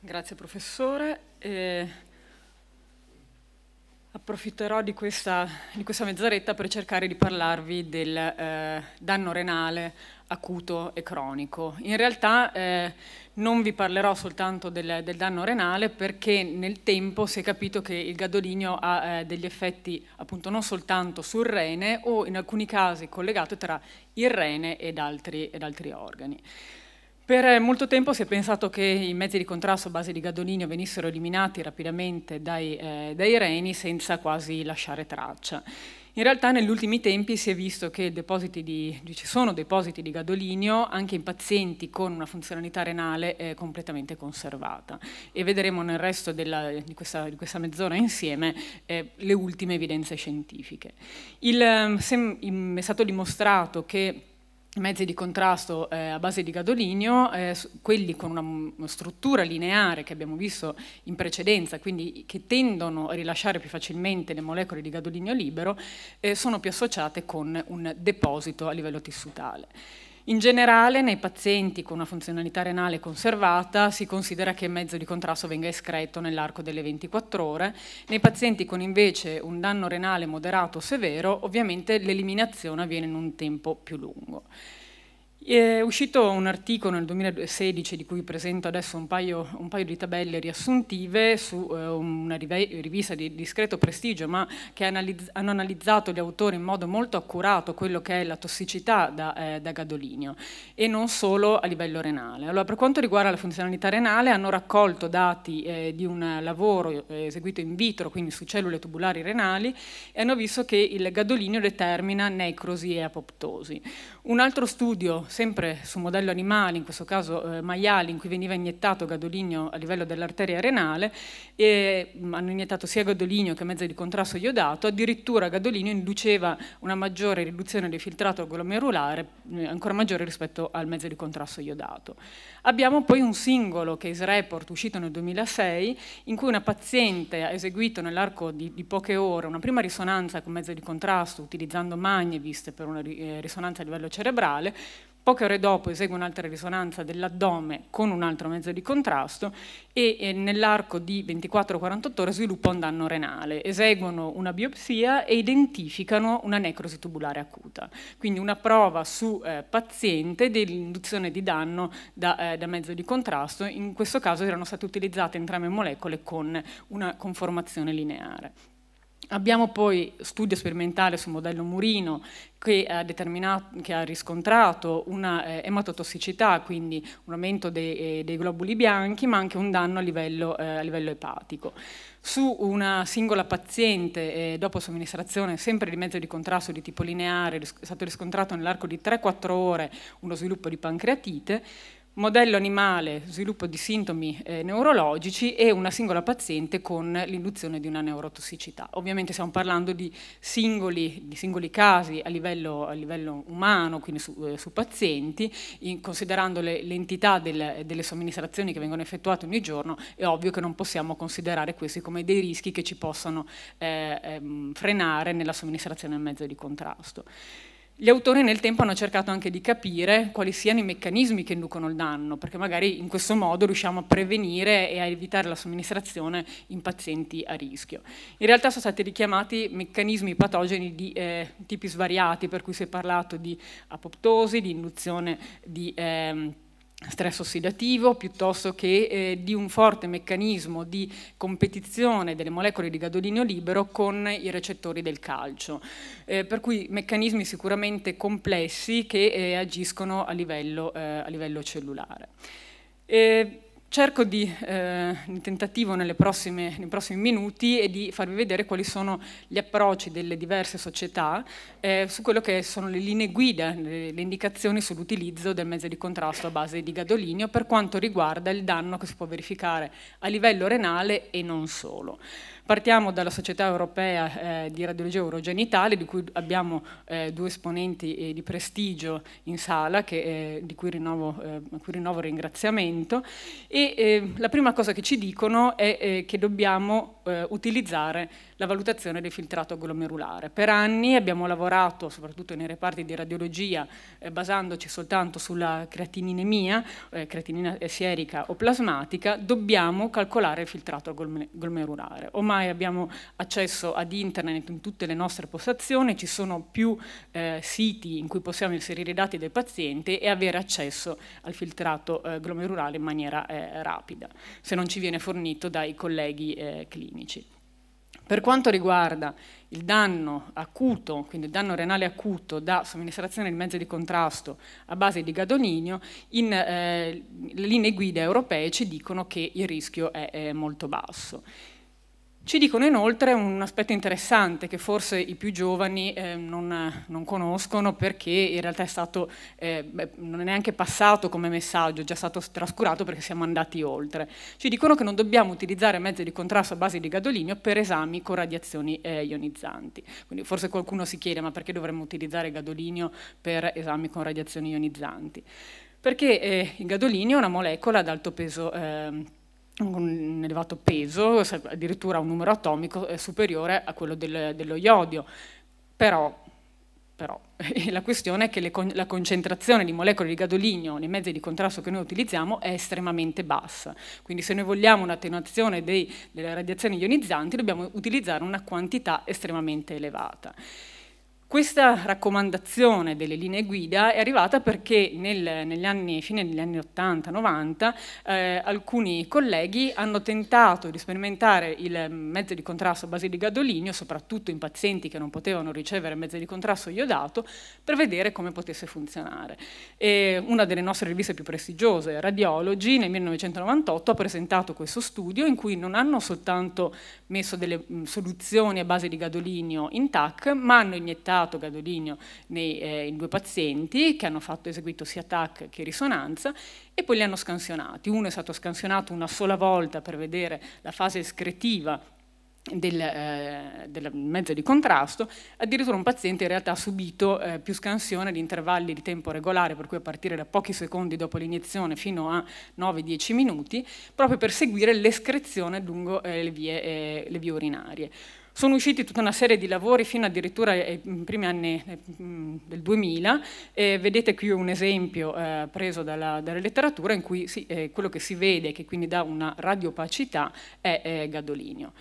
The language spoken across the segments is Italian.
Grazie professore. Eh, approfitterò di questa, di questa, mezz'oretta per cercare di parlarvi del eh, danno renale acuto e cronico. In realtà eh, non vi parlerò soltanto del, del, danno renale perché nel tempo si è capito che il gadolinio ha eh, degli effetti appunto non soltanto sul rene o in alcuni casi collegato tra il rene ed altri, ed altri organi. Per molto tempo si è pensato che i mezzi di contrasto a base di gadolinio venissero eliminati rapidamente dai, eh, dai reni senza quasi lasciare traccia. In realtà negli ultimi tempi si è visto che di, ci sono depositi di gadolinio anche in pazienti con una funzionalità renale eh, completamente conservata e vedremo nel resto della, di, questa, di, questa, mezz'ora insieme eh, le ultime evidenze scientifiche. Il, ehm, se, è stato dimostrato che mezzi di contrasto eh, a base di gadolinio, eh, quelli con una struttura lineare che abbiamo visto in precedenza, quindi che tendono a rilasciare più facilmente le molecole di gadolinio libero, eh, sono più associate con un deposito a livello tissutale. In generale nei pazienti con una funzionalità renale conservata si considera che il mezzo di contrasto venga escreto nell'arco delle 24 ore, nei pazienti con invece un danno renale moderato o severo ovviamente l'eliminazione avviene in un tempo più lungo. È uscito un articolo nel 2016 di cui presento adesso un paio, un paio di tabelle riassuntive su eh, una rivista di discreto prestigio ma che hanno analizzato gli autori in modo molto accurato quello che è la tossicità da, eh, da gadolinio e non solo a livello renale. Allora, per quanto riguarda la funzionalità renale hanno raccolto dati eh, di un lavoro eh, eseguito in vitro, quindi su cellule tubulari renali e hanno visto che il gadolinio determina necrosi e apoptosi. Un altro studio sempre su modello animale, in questo caso eh, maiali, in cui veniva iniettato gadolinio a livello dell'arteria renale e mm, hanno iniettato sia gadolinio che mezzo di contrasto iodato, addirittura gadolinio induceva una maggiore riduzione del filtrato glomerulare, eh, ancora maggiore rispetto al mezzo di contrasto iodato. Abbiamo poi un singolo case report uscito nel 2006 in cui una paziente ha eseguito nell'arco di, di poche ore una prima risonanza con mezzo di contrasto utilizzando magne viste per una eh, risonanza a livello cerebrale, Poche ore dopo esegue un'altra risonanza dell'addome con un altro mezzo di contrasto e eh, nell'arco di 24-48 ore sviluppa un danno renale. Eseguono una biopsia e identificano una necrosi tubulare acuta. Quindi una prova su eh, paziente dell'induzione di danno da, eh, da mezzo di contrasto, in questo caso erano state utilizzate entrambe molecole con una conformazione lineare. Abbiamo poi studio sperimentale sul modello Murino che ha, che ha riscontrato una eh, ematotossicità, quindi un aumento dei, eh, dei, globuli bianchi, ma anche un danno a livello, eh, a livello epatico. Su una singola paziente eh, dopo somministrazione, sempre di mezzo di contrasto di tipo lineare, è stato riscontrato nell'arco di 3-4 ore uno sviluppo di pancreatite, modello animale, sviluppo di sintomi eh, neurologici e una singola paziente con l'induzione di una neurotossicità. Ovviamente stiamo parlando di singoli, di singoli casi a livello, a livello, umano, quindi su, eh, su pazienti, in, considerando le, l'entità del, delle somministrazioni che vengono effettuate ogni giorno, è ovvio che non possiamo considerare questi come dei rischi che ci possano eh, ehm, frenare nella somministrazione del mezzo di contrasto. Gli autori nel tempo hanno cercato anche di capire quali siano i meccanismi che inducono il danno, perché magari in questo modo riusciamo a prevenire e a evitare la somministrazione in pazienti a rischio. In realtà sono stati richiamati meccanismi patogeni di eh, tipi svariati, per cui si è parlato di apoptosi, di induzione di... Eh, stress ossidativo piuttosto che eh, di un forte meccanismo di competizione delle molecole di gadolino libero con i recettori del calcio, eh, per cui meccanismi sicuramente complessi che eh, agiscono a livello, eh, a livello cellulare. Eh, Cerco di, eh, nel tentativo prossime, nei prossimi minuti, è di farvi vedere quali sono gli approcci delle diverse società eh, su quello che sono le linee guida, le, le indicazioni sull'utilizzo del mezzo di contrasto a base di gadolinio per quanto riguarda il danno che si può verificare a livello renale e non solo. Partiamo dalla Società Europea eh, di Radiologia Urogenitale, di cui abbiamo eh, due esponenti eh, di prestigio in sala, che, eh, di cui rinnovo, eh, cui rinnovo, ringraziamento. E eh, la prima cosa che ci dicono è che dobbiamo eh, utilizzare la valutazione del filtrato glomerulare. Per anni abbiamo lavorato, soprattutto nei reparti di radiologia, eh, basandoci soltanto sulla creatininemia, eh, creatinina sierica o plasmatica, dobbiamo calcolare il filtrato glomerulare. Ormai abbiamo accesso ad internet in tutte le nostre postazioni, ci sono più eh, siti in cui possiamo inserire i dati del paziente e avere accesso al filtrato eh, glomerulare in maniera eh, rapida, se non ci viene fornito dai colleghi clinici tecnici. Per quanto riguarda il danno acuto, quindi il danno renale acuto da somministrazione di mezzi di contrasto a base di gadolinio, in, eh, le linee guida europee ci dicono che il rischio è, è molto basso. Ci dicono inoltre un aspetto interessante che forse i più giovani eh, non, non, conoscono perché in realtà è stato, eh, beh, non è neanche passato come messaggio, è già stato trascurato perché siamo andati oltre. Ci dicono che non dobbiamo utilizzare mezzi di contrasto a base di gadolinio per esami con radiazioni eh, ionizzanti. Quindi forse qualcuno si chiede ma perché dovremmo utilizzare gadolinio per esami con radiazioni ionizzanti? Perché eh, il gadolinio è una molecola ad alto peso ehm, un elevato peso, addirittura un numero atomico eh, superiore a quello del, dello iodio. Però, però la questione è che con, la concentrazione di molecole di gadolinio nei mezzi di contrasto che noi utilizziamo è estremamente bassa. Quindi se noi vogliamo un'attenuazione delle radiazioni ionizzanti dobbiamo utilizzare una quantità estremamente elevata. Questa raccomandazione delle linee guida è arrivata perché nel, negli anni, fine degli anni 80-90 eh, alcuni colleghi hanno tentato di sperimentare il mezzo di contrasto a base di gadolinio, soprattutto in pazienti che non potevano ricevere mezzo di contrasto iodato, per vedere come potesse funzionare. E una delle nostre riviste più prestigiose, Radiology, nel 1998 ha presentato questo studio in cui non hanno soltanto messo delle mh, soluzioni a base di gadolinio in TAC, ma hanno iniettato isolato gadolino nei, eh, in due pazienti che hanno fatto, eseguito sia TAC che risonanza e poi li hanno scansionati. Uno è stato scansionato una sola volta per vedere la fase escretiva del, eh, del, mezzo di contrasto, addirittura un paziente in realtà ha subito eh, più scansione di intervalli di tempo regolare, per cui a partire da pochi secondi dopo l'iniezione fino a 9-10 minuti, proprio per seguire l'escrezione lungo eh, le, vie, eh, le vie urinarie. Sono usciti tutta una serie di lavori fino addirittura ai eh, primi anni eh, mm, del 2000, e vedete qui un esempio eh, preso dalla, dalla, letteratura in cui sì, eh, quello che si vede, che quindi dà una radiopacità, è eh, Gadolinio.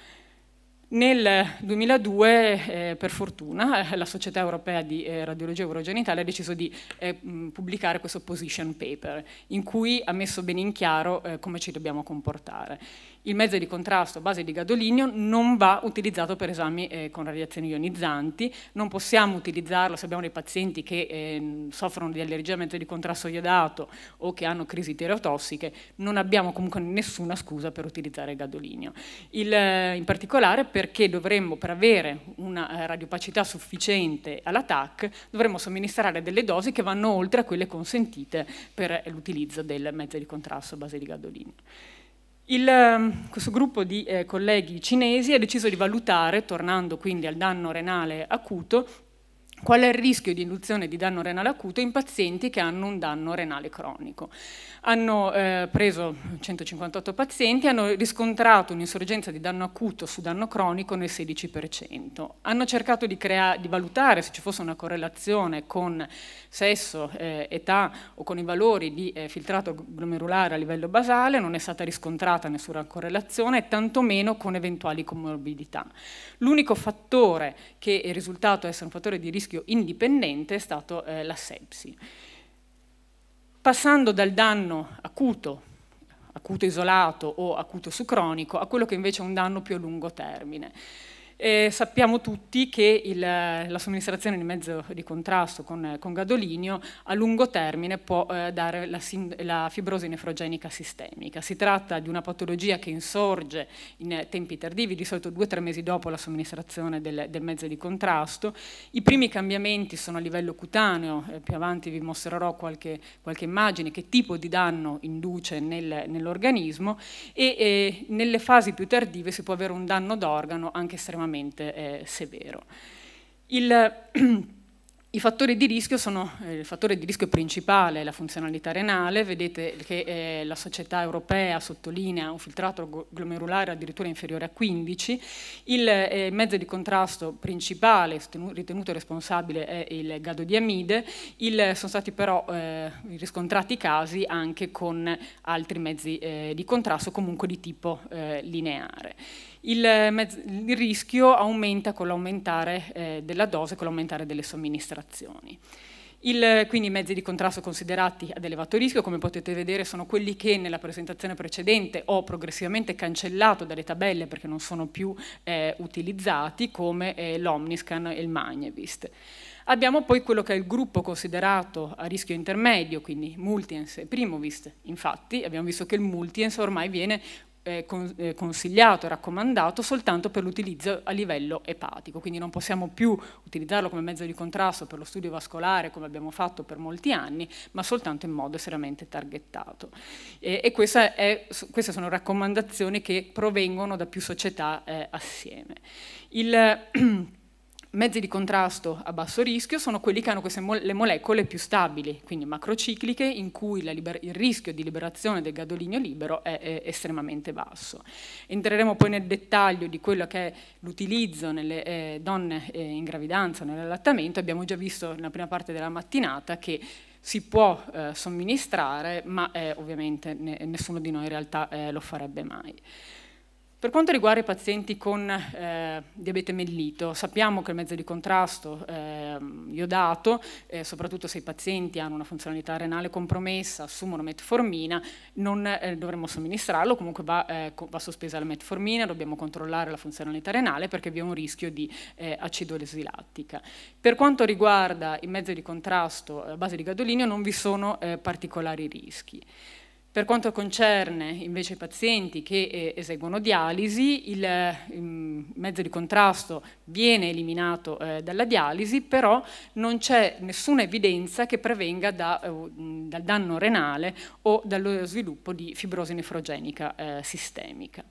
Nel 2002, eh, per fortuna, la Società Europea di eh, Radiologia Urogenitale ha deciso di eh, mm, pubblicare questo position paper, in cui ha messo ben in chiaro come ci dobbiamo comportare. Il mezzo di contrasto a base di gadolinio non va utilizzato per esami eh, con radiazioni ionizzanti, non possiamo utilizzarlo se abbiamo dei pazienti che eh, soffrono di allergia a mezzo di contrasto iodato o che hanno crisi terotossiche, non abbiamo comunque nessuna scusa per utilizzare il gadolinio. Eh, il, in particolare perché dovremmo, per avere una eh, radiopacità sufficiente all'attacco, dovremmo somministrare delle dosi che vanno oltre a quelle consentite per eh, l'utilizzo del mezzo di contrasto a base di gadolinio. Il, ehm, questo gruppo di eh, colleghi cinesi ha deciso di valutare, tornando quindi al danno renale acuto, Qual è il rischio di induzione di danno renale acuto in pazienti che hanno un danno renale cronico? Hanno eh, preso 158 pazienti, hanno riscontrato un'insorgenza di danno acuto su danno cronico nel 16%. Hanno cercato di, di valutare se ci fosse una correlazione con sesso, eh, età o con i valori di eh, filtrato glomerulare a livello basale, non è stata riscontrata nessuna correlazione, tantomeno con eventuali comorbidità. L'unico fattore che è risultato essere un fattore di rischio rischio indipendente è stata eh, la sepsi. Passando dal danno acuto, acuto isolato o acuto su cronico, a quello che invece è un danno più a lungo termine. Eh, sappiamo tutti che il, la somministrazione di mezzo di contrasto con, con gadolinio a lungo termine può eh, dare la, la, fibrosi nefrogenica sistemica. Si tratta di una patologia che insorge in tempi tardivi, di solito due o tre mesi dopo la somministrazione del, del, mezzo di contrasto. I primi cambiamenti sono a livello cutaneo, eh, più avanti vi mostrerò qualche, qualche, immagine che tipo di danno induce nel, nell'organismo e eh, nelle fasi più tardive si può avere un danno d'organo anche estremamente estremamente eh, severo. Il, I fattori di rischio sono eh, il fattore di rischio principale, la funzionalità renale, vedete che eh, la società europea sottolinea un filtrato glomerulare addirittura inferiore a 15, il eh, mezzo di contrasto principale ritenuto responsabile è il gadodiamide, il, sono stati però eh, riscontrati casi anche con altri mezzi eh, di contrasto comunque di tipo eh, lineare il, il rischio aumenta con l'aumentare eh, della dose, con l'aumentare delle somministrazioni. Il, quindi i mezzi di contrasto considerati ad elevato rischio, come potete vedere, sono quelli che nella presentazione precedente ho progressivamente cancellato dalle tabelle perché non sono più eh, utilizzati, come eh, l'Omniscan e il Magnevist. Abbiamo poi quello che è il gruppo considerato a rischio intermedio, quindi Multiens e Primovist. Infatti abbiamo visto che il Multiens ormai viene eh, con, eh, consigliato e raccomandato soltanto per l'utilizzo a livello epatico, quindi non possiamo più utilizzarlo come mezzo di contrasto per lo studio vascolare come abbiamo fatto per molti anni, ma soltanto in modo seriamente targettato. Eh, e è, queste sono raccomandazioni che provengono da più società eh, assieme. Il, Mezzi di contrasto a basso rischio sono quelli che hanno queste mo le molecole più stabili, quindi macrocicliche, in cui il rischio di liberazione del gadolinio libero è, è, estremamente basso. Entreremo poi nel dettaglio di quello che è l'utilizzo nelle eh, donne eh, in gravidanza, nell'allattamento. Abbiamo già visto nella prima parte della mattinata che si può eh, somministrare, ma eh, ovviamente ne nessuno di noi in realtà eh, lo farebbe mai. Per quanto riguarda i pazienti con eh, diabete mellito, sappiamo che il mezzo di contrasto eh, iodato, eh, soprattutto se i pazienti hanno una funzionalità renale compromessa, assumono metformina, non eh, dovremmo somministrarlo, comunque va, eh, va, sospesa la metformina, dobbiamo controllare la funzionalità renale perché vi è un rischio di eh, acidosi lattica. Per quanto riguarda i mezzi di contrasto a base di gadolinio non vi sono particolari rischi. Per quanto concerne invece i pazienti che eh, eseguono dialisi, il, il mm, mezzo di contrasto viene eliminato eh, dalla dialisi, però non c'è nessuna evidenza che prevenga da, eh, mm, dal danno renale o dallo sviluppo di fibrosi nefrogenica eh, sistemica.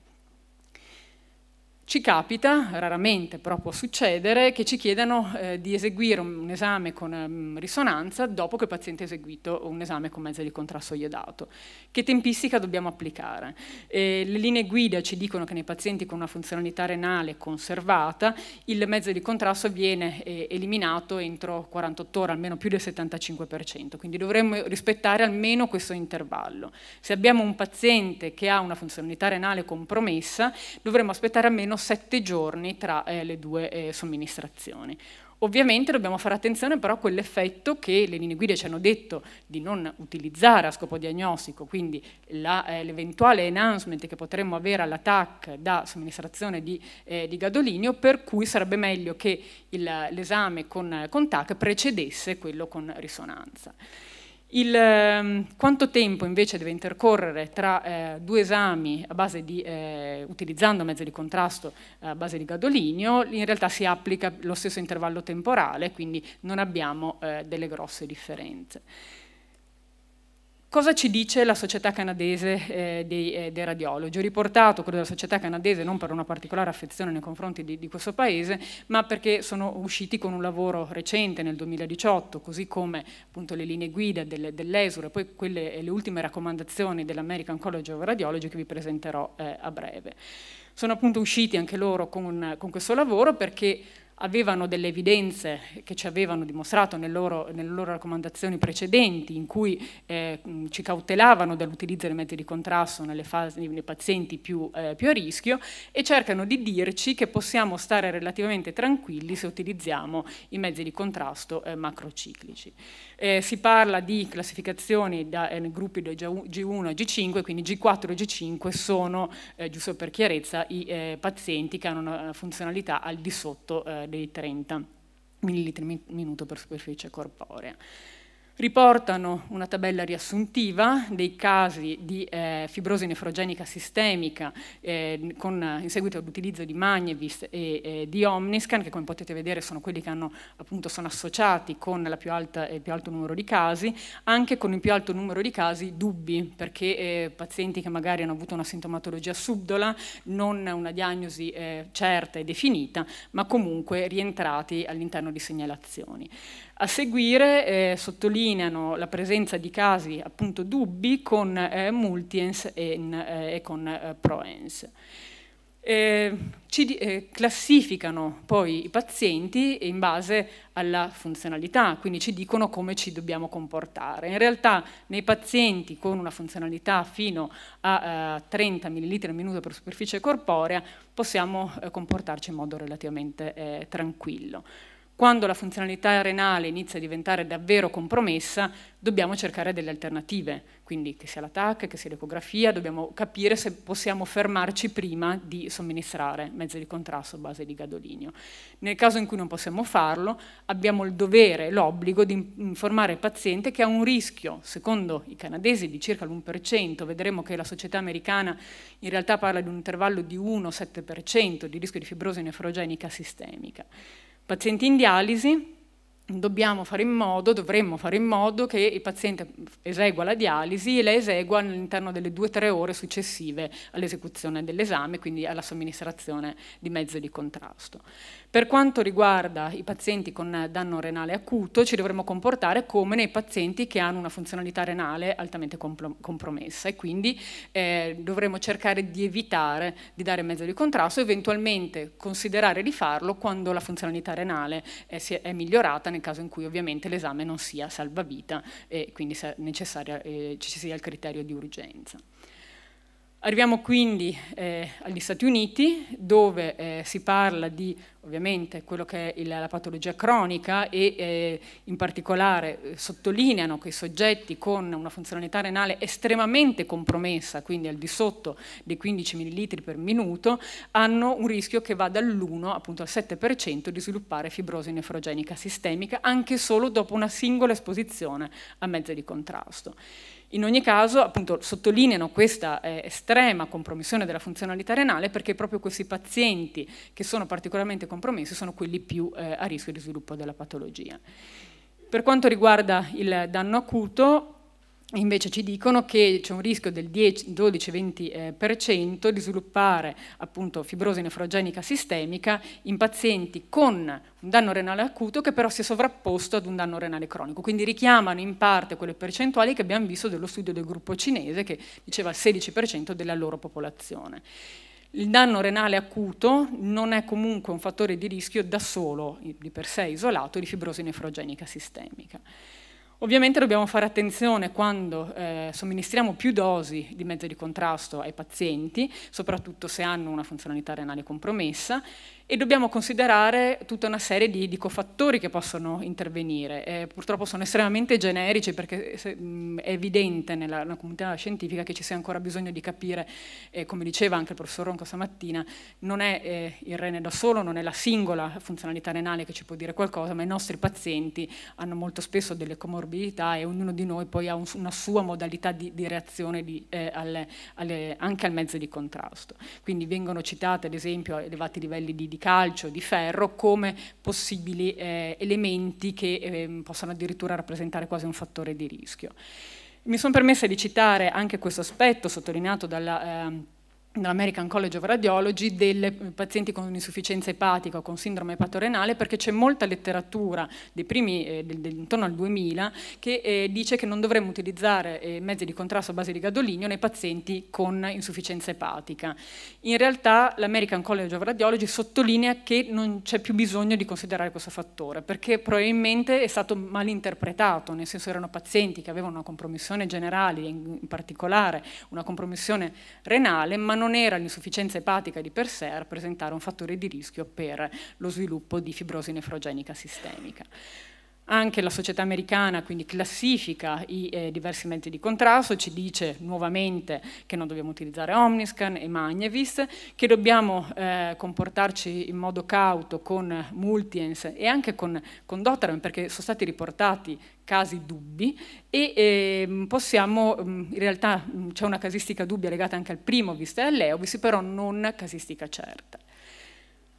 Ci capita, raramente però può succedere, che ci chiedano eh, di eseguire un, esame con um, risonanza dopo che il paziente ha eseguito un esame con mezzo di contrasto iodato. Che tempistica dobbiamo applicare? Eh, le linee guida ci dicono che nei pazienti con una funzionalità renale conservata il mezzo di contrasto viene eh, eliminato entro 48 ore, almeno più del 75%, quindi dovremmo rispettare almeno questo intervallo. Se abbiamo un paziente che ha una funzionalità renale compromessa, dovremmo aspettare almeno sette giorni tra eh, le due eh, somministrazioni. Ovviamente dobbiamo fare attenzione però a quell'effetto che le linee guida ci hanno detto di non utilizzare a scopo diagnostico, quindi la, eh, l'eventuale enhancement che potremmo avere all'attack da somministrazione di, eh, di gadolinio, per cui sarebbe meglio che il, l'esame con, con TAC precedesse quello con risonanza. Il, ehm, quanto tempo invece deve intercorrere tra eh, due esami di, eh, utilizzando mezzi di contrasto a base di gadolinio, in realtà si applica lo stesso intervallo temporale, quindi non abbiamo eh, delle grosse differenze cosa ci dice la società canadese eh, dei, eh, dei, radiologi? Ho riportato quello della società canadese non per una particolare affezione nei confronti di, di, questo paese, ma perché sono usciti con un lavoro recente nel 2018, così come appunto le linee guida delle, dell'ESUR poi quelle, eh, le ultime raccomandazioni dell'American College of Radiology che vi presenterò eh, a breve. Sono appunto usciti anche loro con, con questo lavoro perché avevano delle evidenze che ci avevano dimostrato loro, nelle loro raccomandazioni precedenti, in cui eh, ci cautelavano dall'utilizzo dei mezzi di contrasto nelle fasi, nei pazienti più, eh, più, a rischio, e cercano di dirci che possiamo stare relativamente tranquilli se utilizziamo i mezzi di contrasto eh, macrociclici. Eh, si parla di classificazioni da eh, gruppi da G1 a G5, quindi G4 e G5 sono, eh, giusto per chiarezza, i eh, pazienti che hanno una funzionalità al di sotto eh, dei 30 millilitri minuto per superficie corporea riportano una tabella riassuntiva dei casi di eh, fibrosi nefrogenica sistemica eh, con, in seguito all'utilizzo di Magnevis e eh, di Omniscan, che come potete vedere sono quelli che hanno, appunto, sono associati con più alta, il eh, più alto numero di casi, anche con il più alto numero di casi dubbi, perché eh, pazienti che magari hanno avuto una sintomatologia subdola, non una diagnosi eh, certa e definita, ma comunque rientrati all'interno di segnalazioni. A seguire eh, sottolineano la presenza di casi appunto dubbi con eh, multiens e, eh, e, con eh, proens. Eh, ci eh, classificano poi i pazienti in base alla funzionalità, quindi ci dicono come ci dobbiamo comportare. In realtà nei pazienti con una funzionalità fino a 30 ml al minuto per superficie corporea possiamo comportarci in modo relativamente tranquillo. Quando la funzionalità renale inizia a diventare davvero compromessa, dobbiamo cercare delle alternative, quindi che sia l'attacco, che sia l'ecografia, dobbiamo capire se possiamo fermarci prima di somministrare mezzi di contrasto a base di gadolinio. Nel caso in cui non possiamo farlo, abbiamo il dovere, l'obbligo di informare il paziente che ha un rischio, secondo i canadesi, di circa l'1%, vedremo che la società americana in realtà parla di un intervallo di 1-7% di rischio di fibrosi nefrogenica sistemica. Pazienti in dialisi, dobbiamo fare in modo, dovremmo fare in modo che il paziente esegua la dialisi e la esegua all'interno delle due o tre ore successive all'esecuzione dell'esame, quindi alla somministrazione di mezzo di contrasto. Per quanto riguarda i pazienti con danno renale acuto, ci dovremmo comportare come nei pazienti che hanno una funzionalità renale altamente compromessa e quindi eh, dovremmo cercare di evitare di dare mezzo di contrasto, eventualmente considerare di farlo quando la funzionalità renale eh, è, è migliorata, nel caso in cui ovviamente l'esame non sia salvavita e quindi sia eh, ci sia il criterio di urgenza. Arriviamo quindi eh, agli Stati Uniti dove eh, si parla di ovviamente quello che è il, la patologia cronica e eh, in particolare eh, sottolineano che i soggetti con una funzionalità renale estremamente compromessa, quindi al di sotto dei 15 ml per minuto, hanno un rischio che va dall'1 appunto al 7% di sviluppare fibrosi nefrogenica sistemica anche solo dopo una singola esposizione a mezzi di contrasto. In ogni caso, appunto, sottolineano questa eh, estrema compromissione della funzionalità renale perché proprio questi pazienti che sono particolarmente compromessi sono quelli più eh, a rischio di sviluppo della patologia. Per quanto riguarda il danno acuto, invece ci dicono che c'è un rischio del 12-20% eh, di sviluppare appunto fibrosi nefrogenica sistemica in pazienti con un danno renale acuto che però si è sovrapposto ad un danno renale cronico. Quindi richiamano in parte quelle percentuali che abbiamo visto dello studio del gruppo cinese che diceva il 16% della loro popolazione. Il danno renale acuto non è comunque un fattore di rischio da solo, di per sé isolato, di fibrosi nefrogenica sistemica. Ovviamente dobbiamo fare attenzione quando eh, somministriamo più dosi di mezzo di contrasto ai pazienti, soprattutto se hanno una funzionalità renale compromessa, e dobbiamo considerare tutta una serie di, di cofattori che possono intervenire. Eh, purtroppo sono estremamente generici perché se, mh, è evidente nella, nella, comunità scientifica che ci sia ancora bisogno di capire, eh, come diceva anche il professor Ronco stamattina, non è eh, il rene da solo, non è la singola funzionalità renale che ci può dire qualcosa, ma i nostri pazienti hanno molto spesso delle comorbidità e ognuno di noi poi ha un, una sua modalità di, di reazione di, eh, alle, alle, anche al mezzo di contrasto. Quindi vengono citate ad esempio elevati livelli di di calcio, di ferro, come possibili eh, elementi che eh, possano addirittura rappresentare quasi un fattore di rischio. Mi sono permessa di citare anche questo aspetto sottolineato dalla... Eh, dell'American College of Radiology delle eh, pazienti con insufficienza epatica o con sindrome epatorenale perché c'è molta letteratura dei primi, eh, del, del, intorno al 2000 che eh, dice che non dovremmo utilizzare eh, mezzi di contrasto a base di gadolinio nei pazienti con insufficienza epatica. In realtà l'American College of Radiology sottolinea che non c'è più bisogno di considerare questo fattore perché probabilmente è stato mal interpretato, nel senso erano pazienti che avevano una compromissione generale, in, in particolare una compromissione renale, ma non non era l'insufficienza epatica di per sé a rappresentare un fattore di rischio per lo sviluppo di fibrosi nefrogenica sistemica. Anche la società americana quindi classifica i eh, diversi mezzi di contrasto, ci dice nuovamente che non dobbiamo utilizzare Omniscan e Magnevis, che dobbiamo eh, comportarci in modo cauto con Multiens e anche con, con Dotteran, perché sono stati riportati casi dubbi e eh, possiamo, mm, in realtà mm, c'è una casistica dubbia legata anche al primo visto e all'Eobis, però non casistica certa.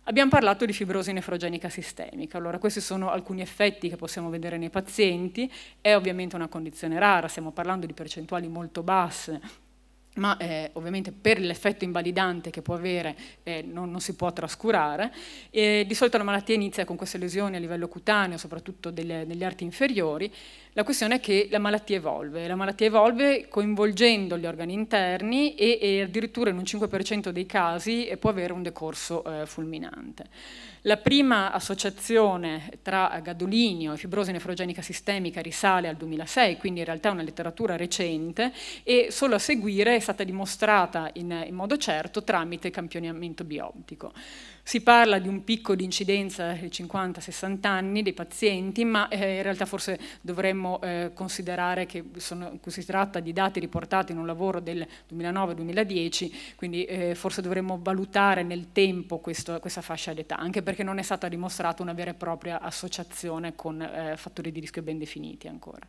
Abbiamo parlato di fibrosi nefrogenica sistemica, allora questi sono alcuni effetti che possiamo vedere nei pazienti, è ovviamente una condizione rara, stiamo parlando di percentuali molto basse, ma eh, ovviamente per l'effetto invalidante che può avere eh, non, non, si può trascurare. E di solito la malattia inizia con queste lesioni a livello cutaneo, soprattutto delle, degli arti inferiori, la questione è che la malattia evolve, la malattia evolve coinvolgendo gli organi interni e, e addirittura in un 5% dei casi eh, può avere un decorso eh, fulminante. La prima associazione tra gadolinio e fibrosi nefrogenica sistemica risale al 2006, quindi in realtà è una letteratura recente e solo a seguire è stata dimostrata in, in modo certo tramite campionamento biotico. Si parla di un picco di incidenza di 50-60 anni dei pazienti, ma eh, in realtà forse dovremmo dobbiamo eh, considerare che sono, si tratta di dati riportati in un lavoro del 2009-2010, quindi eh, forse dovremmo valutare nel tempo questo, questa fascia d'età, anche perché non è stata dimostrata una vera e propria associazione con eh, fattori di rischio ben definiti ancora.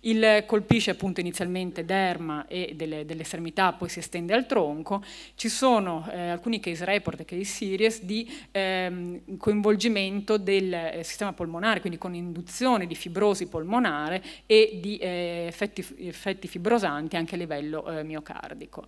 Il colpisce appunto inizialmente derma e delle, delle estremità, poi si estende al tronco. Ci sono eh, alcuni case report e case series di ehm, coinvolgimento del eh, sistema polmonare, quindi con induzione di fibrosi polmonare, pulmonare e di eh, effetti, effetti fibrosanti anche a livello eh, miocardico.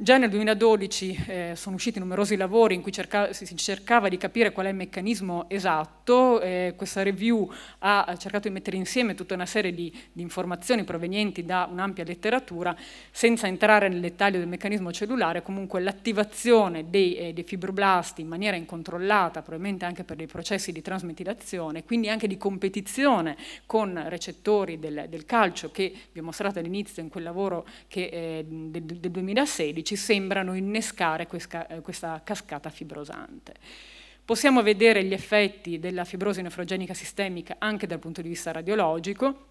Già nel 2012 eh, sono usciti numerosi lavori in cui cerca, si cercava di capire qual è il meccanismo esatto, eh, questa review ha cercato di mettere insieme tutta una serie di, di informazioni provenienti da un'ampia letteratura, senza entrare nel dettaglio del meccanismo cellulare, comunque l'attivazione dei, eh, dei, fibroblasti in maniera incontrollata, probabilmente anche per dei processi di trasmetilazione, quindi anche di competizione con recettori del, del calcio che vi ho mostrato all'inizio in quel lavoro che, eh, del, del 2016, ci sembrano innescare questa, eh, questa cascata fibrosante. Possiamo vedere gli effetti della fibrosi nefrogenica sistemica anche dal punto di vista radiologico,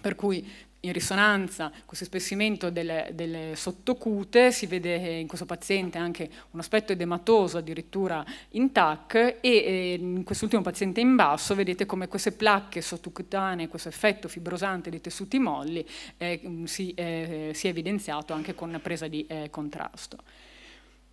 per cui in risonanza questo spessimento delle, delle, sottocute, si vede eh, in questo paziente anche un aspetto edematoso addirittura in TAC e eh, in quest'ultimo paziente in basso vedete come queste placche sottocutanee, questo effetto fibrosante dei tessuti molli eh, si, eh, eh si, è evidenziato anche con presa di eh, contrasto.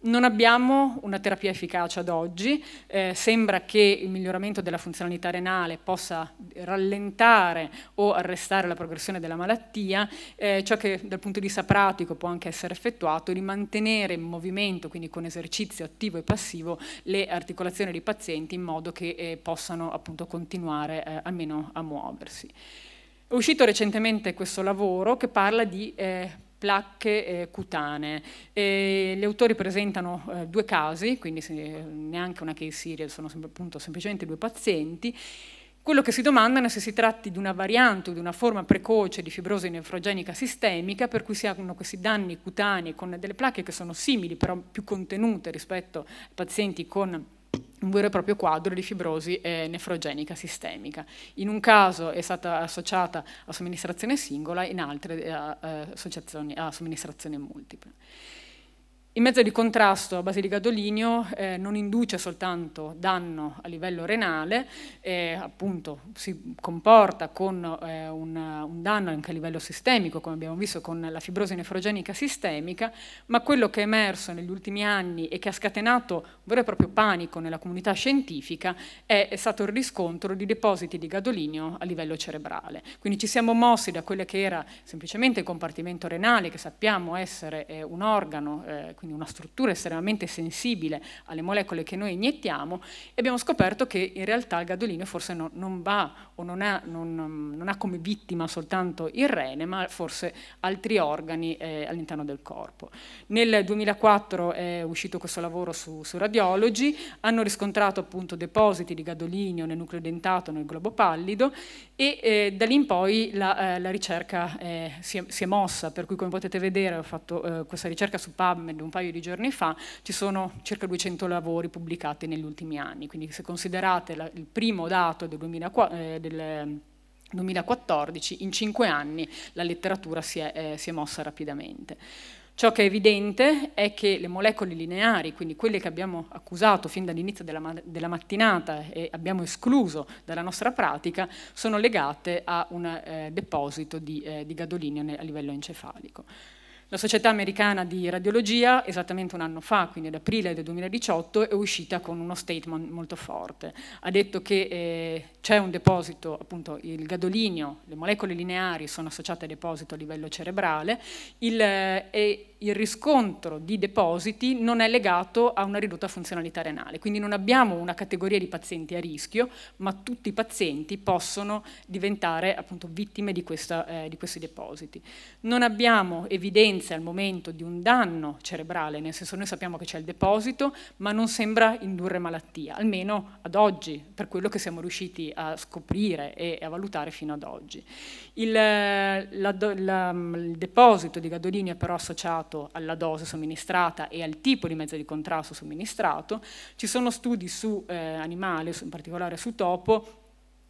Non abbiamo una terapia efficace ad oggi, eh, sembra che il miglioramento della funzionalità renale possa rallentare o arrestare la progressione della malattia, eh, ciò che dal punto di vista pratico può anche essere effettuato è di mantenere in movimento, quindi con esercizio attivo e passivo, le articolazioni dei pazienti in modo che eh, possano appunto continuare eh, almeno a muoversi. È uscito recentemente questo lavoro che parla di eh, placche eh, cutanee. E gli autori presentano eh, due casi, quindi se, neanche una case series, sono sem appunto, semplicemente due pazienti. Quello che si domandano è se si tratti di una variante o di una forma precoce di fibrosi nefrogenica sistemica, per cui si hanno questi danni cutanei con delle placche che sono simili, però più contenute rispetto ai pazienti con un vero e proprio quadro di fibrosi eh, nefrogenica sistemica. In un caso è stata associata a somministrazione singola, in altri eh, eh a, a somministrazione multipla. Il mezzo di contrasto a base di gadolinio eh, non induce soltanto danno a livello renale, eh, appunto si comporta con eh, un, un, danno anche a livello sistemico, come abbiamo visto con la fibrosi nefrogenica sistemica, ma quello che è emerso negli ultimi anni e che ha scatenato un vero e proprio panico nella comunità scientifica è, è stato il riscontro di depositi di gadolinio a livello cerebrale. Quindi ci siamo mossi da quello che era semplicemente il compartimento renale, che sappiamo essere eh, un organo, eh, quindi quindi una struttura estremamente sensibile alle molecole che noi iniettiamo, e abbiamo scoperto che in realtà il gadolino forse no, non va o non ha, non, non ha, come vittima soltanto il rene, ma forse altri organi eh, all'interno del corpo. Nel 2004 è uscito questo lavoro su, su radiologi, hanno riscontrato appunto depositi di gadolinio nel nucleo dentato, nel globo pallido, e eh, da lì in poi la, eh, la ricerca eh, si è, si, è, mossa, per cui come potete vedere ho fatto eh, questa ricerca su PubMed un paio paio di giorni fa, ci sono circa 200 lavori pubblicati negli ultimi anni, quindi se considerate la, il primo dato del 2004, eh, del, 2014, in cinque anni la letteratura si è, eh, si è, mossa rapidamente. Ciò che è evidente è che le molecole lineari, quindi quelle che abbiamo accusato fin dall'inizio della, ma della, mattinata e abbiamo escluso dalla nostra pratica, sono legate a un eh, deposito di, eh, di gadolinio a livello encefalico. La Società Americana di Radiologia, esattamente un anno fa, quindi ad aprile del 2018, è uscita con uno statement molto forte. Ha detto che eh, c'è un deposito, appunto il gadolinio, le molecole lineari sono associate a deposito a livello cerebrale il, eh, e il riscontro di depositi non è legato a una ridotta funzionalità renale. Quindi non abbiamo una categoria di pazienti a rischio, ma tutti i pazienti possono diventare appunto vittime di, questa, eh, di questi depositi. Non abbiamo evidenze sofferenze al momento di un danno cerebrale, nel senso noi sappiamo che c'è il deposito, ma non sembra indurre malattia, almeno ad oggi, per quello che siamo riusciti a scoprire e a valutare fino ad oggi. Il, eh, la, la, mm, il deposito di gadolini è però associato alla dose somministrata e al tipo di mezzo di contrasto somministrato. Ci sono studi su eh, animali, in particolare su topo,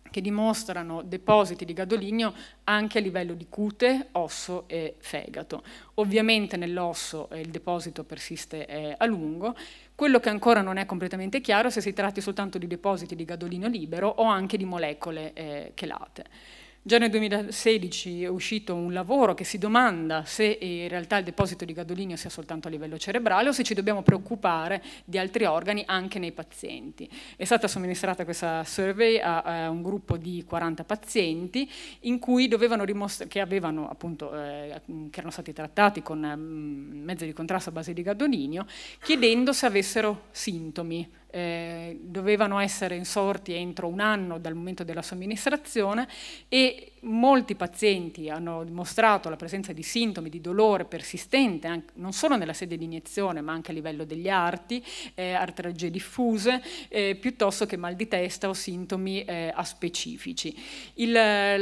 che dimostrano depositi di gadolinio anche a livello di cute, osso e fegato. Ovviamente nell'osso eh, il deposito persiste eh, a lungo. Quello che ancora non è completamente chiaro è se si tratti soltanto di depositi di gadolinio libero o anche di molecole eh, chelate. Già nel 2016 è uscito un lavoro che si domanda se in realtà il deposito di gadolinio sia soltanto a livello cerebrale o se ci dobbiamo preoccupare di altri organi anche nei pazienti. È stata somministrata questa survey a, a eh, un gruppo di 40 pazienti che, avevano, appunto, eh, che erano stati trattati con mm, mezzi di contrasto a base di gadolinio chiedendo se avessero sintomi eh, dovevano essere insorti entro un anno dal momento della somministrazione e molti pazienti hanno dimostrato la presenza di sintomi di dolore persistente anche, non solo nella sede di iniezione ma anche a livello degli arti, eh, artralgie diffuse, eh, piuttosto che mal di testa o sintomi eh, aspecifici. Il, la,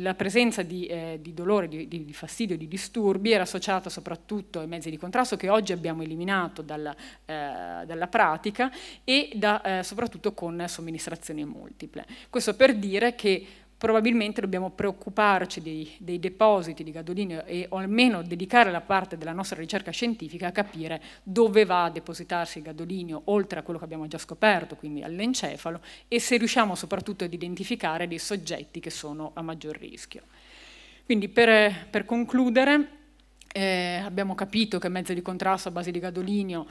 la, presenza di, eh, di dolore, di, di, fastidio, di disturbi era associata soprattutto ai mezzi di contrasto che oggi abbiamo eliminato dalla, eh, dalla pratica e da, eh, soprattutto con somministrazioni multiple. Questo per dire che probabilmente dobbiamo preoccuparci dei, dei, depositi di gadolinio e o almeno dedicare la parte della nostra ricerca scientifica a capire dove va a depositarsi il gadolinio oltre a quello che abbiamo già scoperto, quindi all'encefalo, e se riusciamo soprattutto ad identificare dei soggetti che sono a maggior rischio. Quindi per, per concludere, eh, abbiamo capito che mezzi di contrasto a base di gadolinio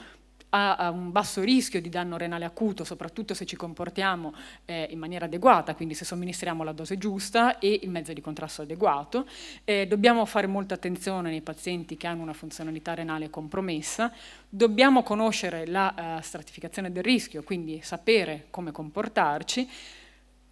ha un basso rischio di danno renale acuto, soprattutto se ci comportiamo eh, in maniera adeguata, quindi se somministriamo la dose giusta e il mezzo di contrasto adeguato. Eh, dobbiamo fare molta attenzione nei pazienti che hanno una funzionalità renale compromessa, dobbiamo conoscere la uh, stratificazione del rischio, quindi sapere come comportarci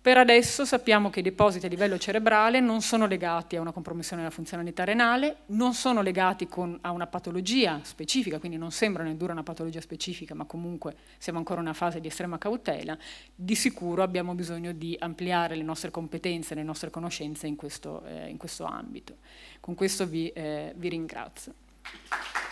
per adesso sappiamo che i depositi a livello cerebrale non sono legati a una compromissione della funzionalità renale, non sono legati con, a una patologia specifica, quindi non sembrano indurre una patologia specifica, ma comunque siamo ancora in una fase di estrema cautela. Di sicuro abbiamo bisogno di ampliare le nostre competenze, le nostre conoscenze in questo, eh, in questo ambito. Con questo vi, eh, vi ringrazio.